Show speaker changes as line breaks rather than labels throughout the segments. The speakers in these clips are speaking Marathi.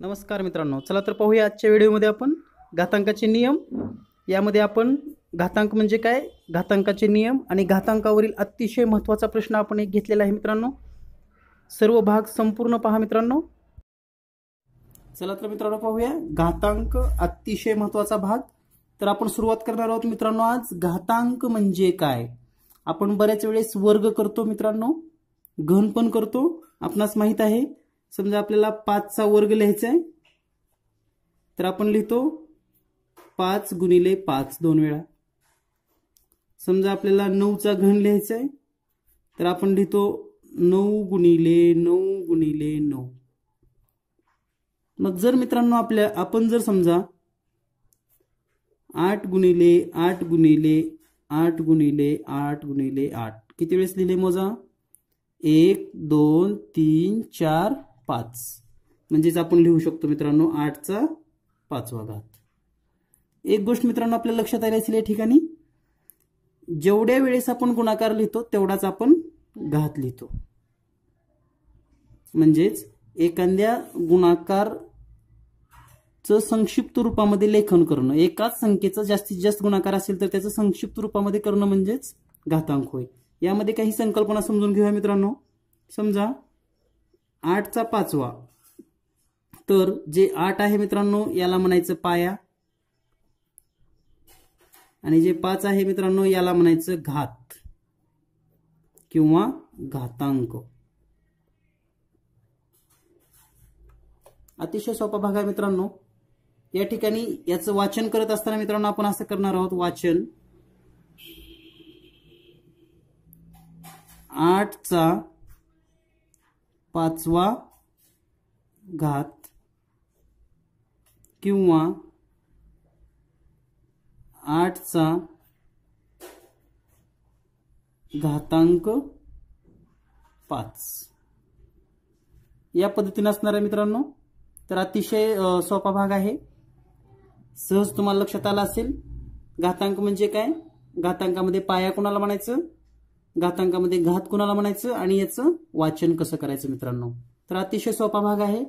नमस्कार मित्रांनो चला तर पाहूया आजच्या व्हिडिओमध्ये आपण घातांकाचे नियम यामध्ये आपण घातांक म्हणजे काय घातांकाचे नियम आणि घातांकावरील अतिशय महत्त्वाचा प्रश्न आपण एक घेतलेला आहे मित्रांनो सर्व भाग संपूर्ण पहा मित्रांनो चला तर मित्रांनो पाहूया घातांक अतिशय महत्त्वाचा भाग तर आपण सुरुवात करणार आहोत मित्रांनो आज घातांक म्हणजे काय आपण बऱ्याच वेळेस वर्ग करतो मित्रांनो घन पण करतो आपणास माहीत आहे समजा आपल्याला पाचचा वर्ग लिहायचा आहे तर आपण लिहितो पाच गुणिले पाच दोन वेळा समजा आपल्याला नऊचा घन लिहायचा आहे तर आपण लिहितो नऊ गुणिले नऊ गुणिले नऊ मग जर मित्रांनो आपल्या आपण जर समजा आठ गुणिले आठ गुणिले आठ गुणिले आठ गुणिले आठ किती वेळेस लिहिले मोजा एक दोन तीन चार पाच म्हणजेच आपण लिहू शकतो मित्रांनो आठचा पाचवा घात एक गोष्ट मित्रांनो आपल्या लक्षात आली असेल या ठिकाणी जेवढ्या वेळेस आपण गुणाकार लिहितो तेवढाच आपण घात लिहितो म्हणजेच एखाद्या गुणाकार संक्षिप्त रूपामध्ये लेखन करणं एकाच संख्येचा जास्तीत जास्त गुणाकार असेल तर त्याचं संक्षिप्त रूपामध्ये करणं म्हणजेच घातांक होय यामध्ये काही संकल्पना समजून घेऊया मित्रांनो समजा आठचा पाचवा तर जे आठ आहे मित्रांनो याला म्हणायचं पाया आणि जे पाच आहे मित्रांनो याला म्हणायचं घात किंवा घातांक अतिशय सोपा भाग आहे मित्रांनो या ठिकाणी याचं वाचन करत असताना मित्रांनो आपण असं करणार आहोत वाचन आठचा पाचवा घात किंवा आठचा घातांक पाच या पद्धतीने असणार आहे मित्रांनो तर अतिशय सोपा भाग आहे सहज तुम्हाला लक्षात आला असेल घातांक म्हणजे काय घातांकामध्ये पाया कोणाला म्हणायचं घातांकामध्ये घात कुणाला म्हणायचं आणि याचं वाचन कसं करायचं मित्रांनो तर अतिशय सोपा भाग आहे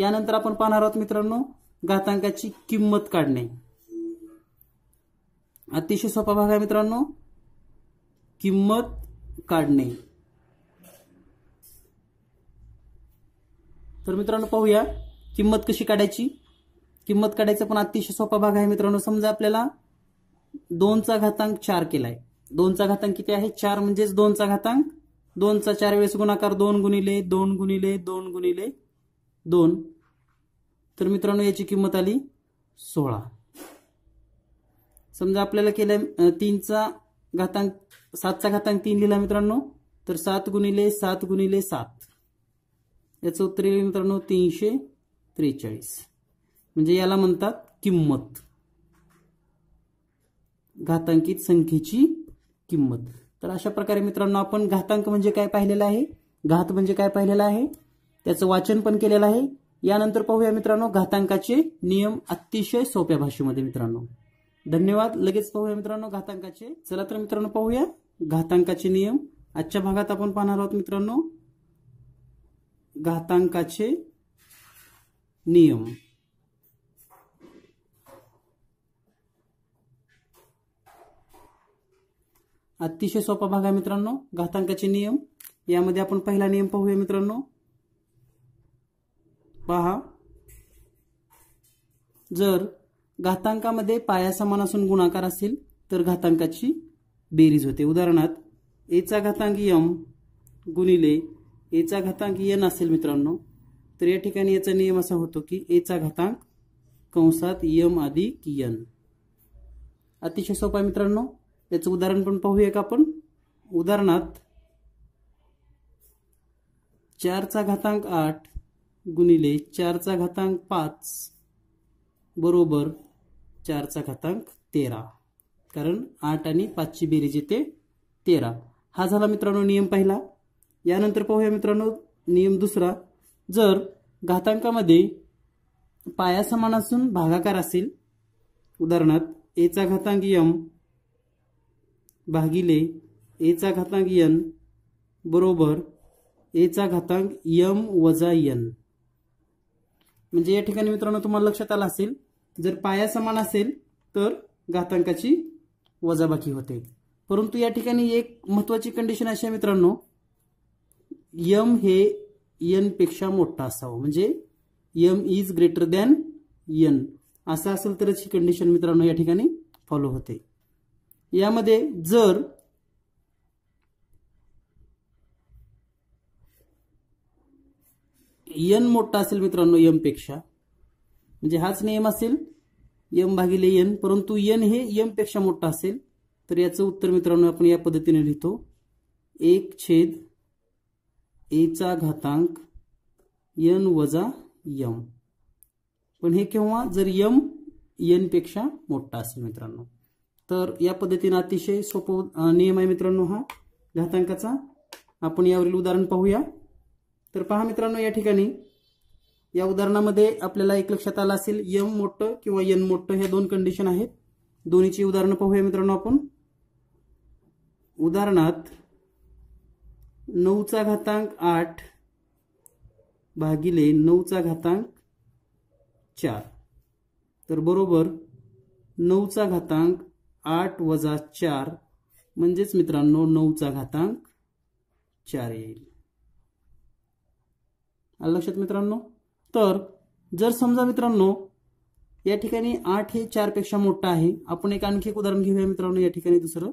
यानंतर आपण पाहणार आहोत मित्रांनो घातांकाची किंमत काढणे अतिशय सोपा भाग आहे मित्रांनो किंमत काढणे तर मित्रांनो पाहूया किंमत कशी काढायची किंमत काढायचा पण अतिशय सोपा भाग आहे मित्रांनो समजा आपल्याला दोनचा घातांक चार केलाय दोनचा घातांक किती आहे चार म्हणजेच दोनचा घातांक दोनचा चार वेळेस गुणाकार दोन गुणिले दोन गुणिले दोन गुणिले दोन तर मित्रांनो याची किंमत आली सोळा समजा आपल्याला केलं तीनचा घातांक सातचा घातांक तीन लिहिला मित्रांनो तर सात गुणिले सात गुणिले सात याचं उत्तर येईल मित्रांनो तीनशे त्रेचाळीस म्हणजे याला म्हणतात किंमत घातांकित संख्येची किंमत तर अशा प्रकारे मित्रांनो आपण घातांक म्हणजे काय पाहिलेलं आहे घात म्हणजे काय पाहिलेलं आहे त्याचं वाचन पण केलेलं आहे यानंतर पाहूया मित्रांनो घातांकाचे नियम अतिशय सोप्या भाषेमध्ये मित्रांनो धन्यवाद लगेच पाहूया मित्रांनो घातांकाचे चला तर मित्रांनो पाहूया घातांकाचे नियम आजच्या भागात आपण पाहणार आहोत मित्रांनो घातांकाचे नियम अतिशय सोपा भाग आहे मित्रांनो घातांकाचे नियम यामध्ये आपण पहिला नियम पाहूया मित्रांनो पहा जर घातांकामध्ये पाया समान असून गुणाकार असेल तर घातांकाची बेरीज होते उदाहरणार्थ एचा घातांक यम गुणिले एचा घातांक यन असेल मित्रांनो तर या ठिकाणी याचा नियम असा होतो की एचा घातांक कंसात यम अधिक यन अतिशय सोपा मित्रांनो याचं उदाहरण पण पाहूया का आपण उदाहरणात चारचा घातांक आठ गुणिले चारचा घातांक पाच बरोबर चारचा घातांक तेरा कारण आठ आणि पाचची बेरीज येते तेरा हा झाला मित्रांनो नियम पहिला यानंतर पाहूया मित्रांनो नियम दुसरा जर घातांकामध्ये पाया समान असून भागाकार असेल उदाहरणार्थ एचा घातांक यम भागिले एचा घातांक यन बरोबर एचा घातांक यम वजा यन म्हणजे या ठिकाणी मित्रांनो तुम्हाला लक्षात आलं असेल जर पाया समान असेल तर घातांकाची वजाबाकी होते परंतु या ठिकाणी एक महत्वाची कंडिशन अशी आहे मित्रांनो यम हे यन पेक्षा मोठा असावं म्हणजे m is greater than n असं असेल तरच ही कंडिशन मित्रांनो या ठिकाणी फॉलो होते यामध्ये जर यन मोठा असेल मित्रांनो यमपेक्षा पेक्षा म्हणजे हाच नियम असेल यम भागिले यन परंतु एन हे एम पेक्षा मोठा असेल तर याचं उत्तर मित्रांनो आपण या पद्धतीने लिहितो एक छेद एचा घातांक यन वजा यम पण हे केव्हा जर यम एन पेक्षा मोठा असेल मित्रांनो तर या पद्धतीनं अतिशय सोपं नियम आहे मित्रांनो हा घातांकाचा आपण यावरील उदाहरण पाहूया तर पहा मित्रांनो या ठिकाणी या उदाहरणामध्ये आपल्याला एक लक्षात आलं असेल यम मोठं किंवा यन मोठं ह्या दोन कंडिशन आहेत दोन्हीची उदाहरणं पाहूया मित्रांनो आपण उदाहरणात नऊचा घातांक आठ भागिले नऊचा घातांक चार तर बरोबर नऊचा घातांक आठ वजा चार म्हणजेच मित्रांनो नऊचा घातांक चार येईल लक्षात मित्रांनो तर जर समजा मित्रांनो या ठिकाणी आठ हे पेक्षा मोठं आहे आपण एक आणखी एक उदाहरण घेऊया मित्रांनो या ठिकाणी दुसरं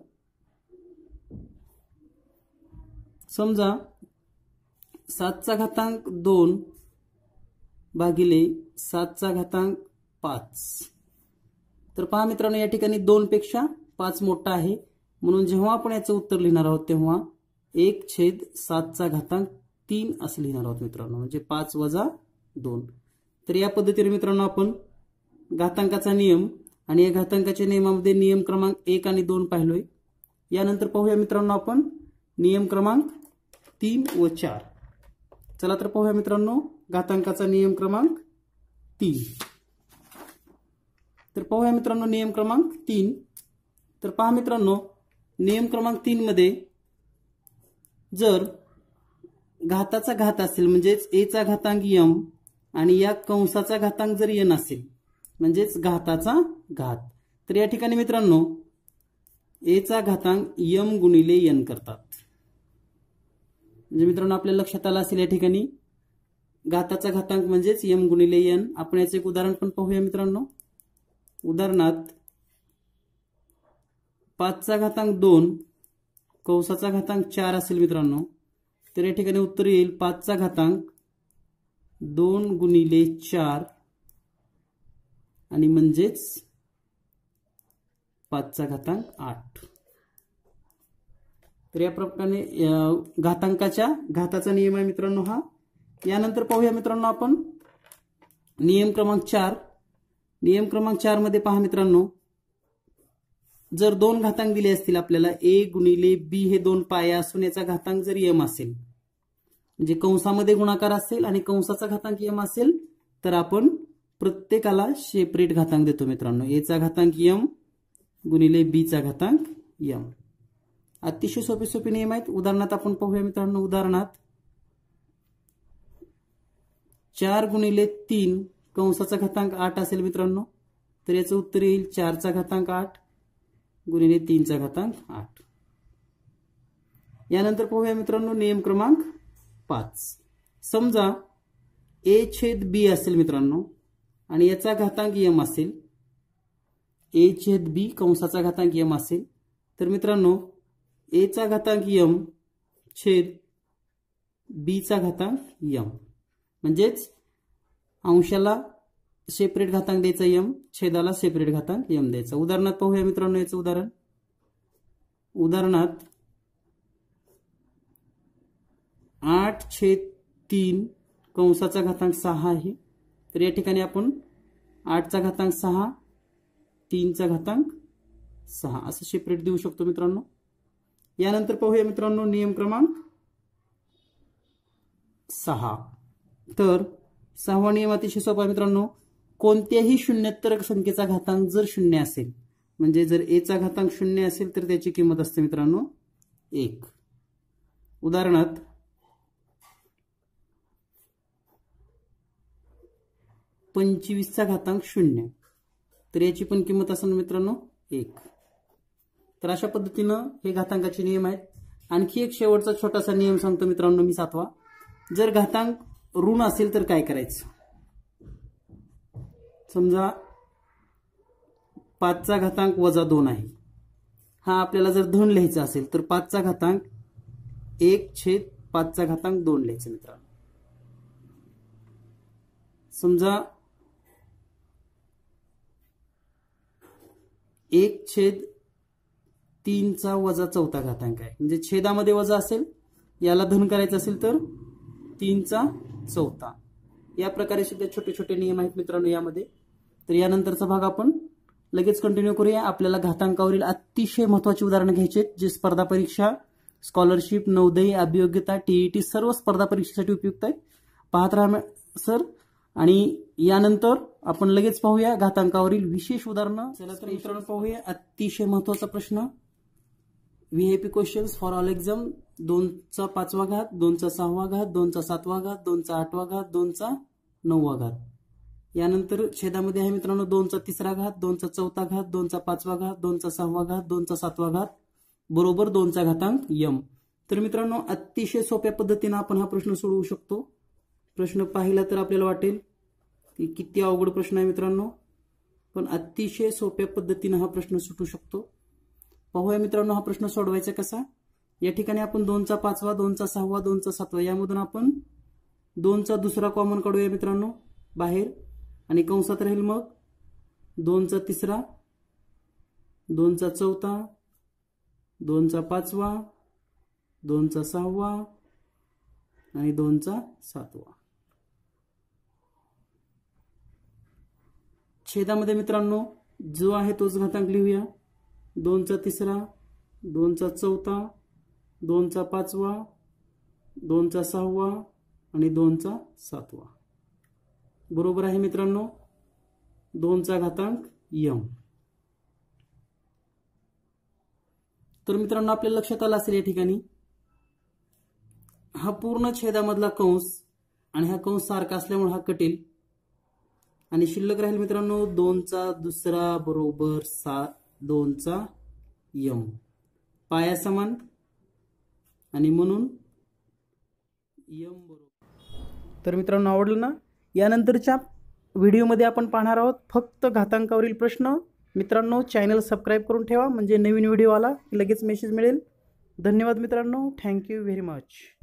समजा सातचा घातांक दोन भागिले सातचा घातांक पाच तर पहा मित्रांनो या ठिकाणी दोन पेक्षा पाच मोठा आहे म्हणून जेव्हा आपण याचं उत्तर लिहिणार आहोत तेव्हा एक छेद सातचा घातांक तीन असं लिहिणार आहोत मित्रांनो म्हणजे पाच वजा दोन तर या पद्धतीने मित्रांनो आपण घातांकाचा नियम आणि या घातांकाच्या नियमामध्ये नियम क्रमांक एक आणि दोन पाहिलोय यानंतर पाहूया मित्रांनो आपण नियम क्रमांक तीन व चार चला तर पाहूया मित्रांनो घातांकाचा नियम क्रमांक तीन तर पाहूया मित्रांनो नियम क्रमांक तीन तर पहा मित्रांनो नियम क्रमांक मध्ये जर घाताचा घात असेल म्हणजेच एचा घातांक यम आणि या कंसाचा घातांक जर एन असेल म्हणजेच घाताचा घात तर या ठिकाणी मित्रांनो एचा घातांक यम गुणिले यन करतात म्हणजे मित्रांनो आपल्या लक्षात आलं असेल या ठिकाणी घाताचा घातांक म्हणजेच यम गुणिले यन आपण याचे एक उदाहरण पण पाहूया मित्रांनो उदाहरणार्थ पाचचा घातांक दोन कंसाचा घातांक चार असेल मित्रांनो तर या ठिकाणी उत्तर येईल पाचचा घातांक दोन गुणिले चार आणि म्हणजेच पाचचा घातांक आठ तर या प्रकारे घातांकाच्या घाताचा नियम आहे मित्रांनो हा यानंतर पाहूया मित्रांनो आपण नियम क्रमांक चार नियम क्रमांक चार मध्ये पहा मित्रांनो जर दोन घातांक दिले असतील आपल्याला ए गुणिले बी हे दोन पाया असून याचा घातांक जर यम असेल म्हणजे कंसामध्ये गुणाकार असेल आणि कंसाचा घातांक यम असेल तर आपण प्रत्येकाला सेपरेट घातांक देतो मित्रांनो एचा घातांक यम गुणिले बीचा घातांक यम अतिशय सोपे सोपे नियम आहेत उदाहरणात आपण पाहूया मित्रांनो उदाहरणात चार गुणिले तीन कंसाचा घातांक आठ असेल मित्रांनो तर याचं उत्तर येईल चारचा घातांक आठ गुणिले तीनचा घातांक आठ यानंतर पाहूया मित्रांनो नियम क्रमांक पाच समजा ए छेद बी असेल मित्रांनो आणि याचा घातांक यम असेल ए छेद बी कंसाचा घातांक यम असेल तर मित्रांनो एचा घातांक यम छेद बीचा घातांक यम म्हणजेच अंशाला सेपरेट घातांक द्यायचा यम छेदाला सेपरेट घातांक यम द्यायचा उदाहरणात पाहूया मित्रांनो याचं उदाहरण उदाहरणात आठ छेद तीन कंसाचा घातांक सहा आहे तर या ठिकाणी आपण आठचा घातांक सहा तीनचा घातांक सहा असं सेपरेट देऊ शकतो मित्रांनो यानंतर पाहूया मित्रांनो नियम क्रमांक सहा तर सहावा नियम अतिशय सोपा मित्रांनो कोणत्याही शून्योत्तर संख्येचा घातांक जर शून्य असेल म्हणजे जर एचा घातांक शून्य असेल तर त्याची किंमत असते मित्रांनो एक उदाहरणार्थ पंचवीसचा घातांक शून्य तर याची पण किंमत असेल मित्रांनो एक तर अशा पद्धतीनं हे घातांकाचे नियम आहेत आणखी एक शेवटचा छोटासा नियम सांगतो मित्रांनो मी सातवा जर घातांक ऋण असेल तर काय करायचं समजा पाचचा घातांक वजा दोन आहे हा आपल्याला जर धन लिहायचा असेल तर पाचचा घातांक एक छेद पाचचा घातांक दोन लिहायचं मित्रांनो समजा एक छेद तीनचा वजा चौथा घातांक आहे म्हणजे छेदामध्ये वजा असेल याला धन करायचं असेल तर तीनचा चौथा या प्रकारे सुद्धा छोटे छोटे नियम आहेत मित्रांनो यामध्ये तर यानंतरचा भाग आपण लगेच कंटिन्यू करूया आपल्याला घातांकावरील अतिशय महत्वाची उदाहरणं घ्यायचे जे स्पर्धा परीक्षा स्कॉलरशिप नौदयी अभियोग्यता टीईटी e सर्व स्पर्धा परीक्षेसाठी उपयुक्त आहे पाहत राहा सर आणि यानंतर आपण लगेच पाहूया घातांकावरील विशेष उदाहरणं चला तर मित्रांनो पाहूया अतिशय महत्वाचा प्रश्न VIP questions for all exam दोनचा पाचवा घात दोनचा सहावा घात दोनचा सातवा घात दोनचा आठवा घात दोनचा नववा घात यानंतर छेदामध्ये आहे मित्रांनो दोनचा तिसरा घात दोनचा चौथा घात दोनचा पाचवा घात दोनचा सहावा घात दोनचा सातवा घात बरोबर दोनचा घातांक यम तर मित्रांनो अतिशय सोप्या पद्धतीनं आपण हा प्रश्न सोडवू शकतो प्रश्न पाहिला तर आपल्याला वाटेल की किती अवघड प्रश्न आहे मित्रांनो पण अतिशय सोप्या पद्धतीनं हा प्रश्न सुटू शकतो पाहूया मित्रांनो हा प्रश्न सोडवायचा कसा या ठिकाणी आपण दोनचा पाचवा दोनचा सहावा दोनचा सातवा यामधून आपण दोनचा दुसरा कॉमन काढूया मित्रांनो बाहेर आणि कंसात राहील मग दोनचा तिसरा दोनचा चौथा दोनचा पाचवा दोनचा सहावा आणि दोनचा सातवा छेदामध्ये मित्रांनो जो आहे तोच घातांक लिहूया दोनचा तिसरा दोनचा चौथा दोनचा पाचवा दोनचा सहावा आणि दोनचा सातवा बरोबर आहे मित्रांनो दोनचा घातांक यम तर मित्रांनो आपल्या लक्षात आलं असेल या ठिकाणी हा पूर्ण छेदामधला कंस आणि हा कंस सारखा असल्यामुळे हा कटेल आणि शिल्लक राहील मित्रांनो दोनचा दुसरा बरोबर सात दोनचा यम पाया समान आणि म्हणून यम बरोबर तर मित्रांनो आवडलं ना यानंतरच्या व्हिडिओमध्ये आपण पाहणार आहोत फक्त घातांकावरील प्रश्न मित्रांनो चॅनल सबस्क्राईब करून ठेवा म्हणजे नवीन व्हिडिओ आला लगेच मेसेज मिळेल धन्यवाद मित्रांनो थँक्यू व्हेरी मच